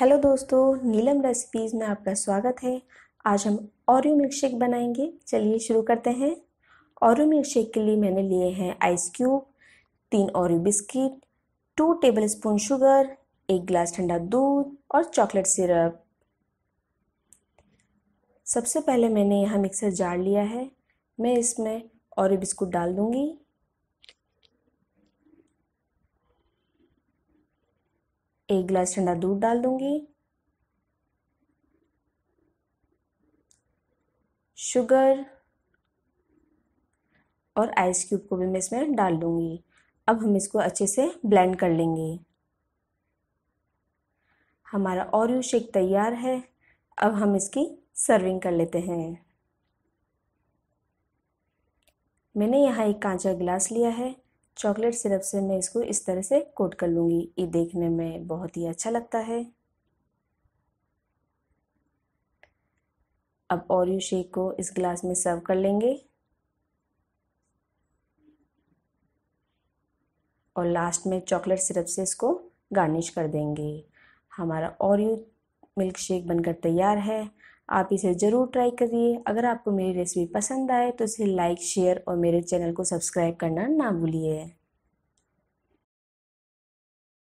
hello दोस्तों नीलम recipes में आपका स्वागत है आज हम ओरियो मिल्क शेक बनाएंगे चलिए शुरू करते हैं ओरियो मिल्क शेक के लिए मैंने लिए हैं आइस क्यूब तीन Oreo biscuit two tablespoon sugar एक गिलास ठंडा दूध और चॉकलेट सिरप सबसे पहले मैंने यहाँ मिक्सर जार लिया है मैं इसमें ओरियो बिस्कुट डाल दूँगी एक गिलास ठंडा दूध डाल दूंगी शुगर और आइस क्यूब को भी मैं इसमें डाल दूंगी अब हम इसको अच्छे से ब्लेंड कर लेंगे हमारा ओरियो शेक तैयार है अब हम इसकी सर्विंग कर लेते हैं मैंने यहाँ एक कांचा गिलास लिया है चॉकलेट सिरप से मैं इसको इस तरह से कोट कर लूँगी ये देखने में बहुत ही अच्छा लगता है अब ओरियो शेक को इस ग्लास में सर्व कर लेंगे और लास्ट में चॉकलेट सिरप से इसको गार्निश कर देंगे हमारा ओरियो मिल्क शेक बनकर तैयार है आप इसे ज़रूर ट्राई करिए अगर आपको मेरी रेसिपी पसंद आए तो इसे लाइक शेयर और मेरे चैनल को सब्सक्राइब करना ना भूलिए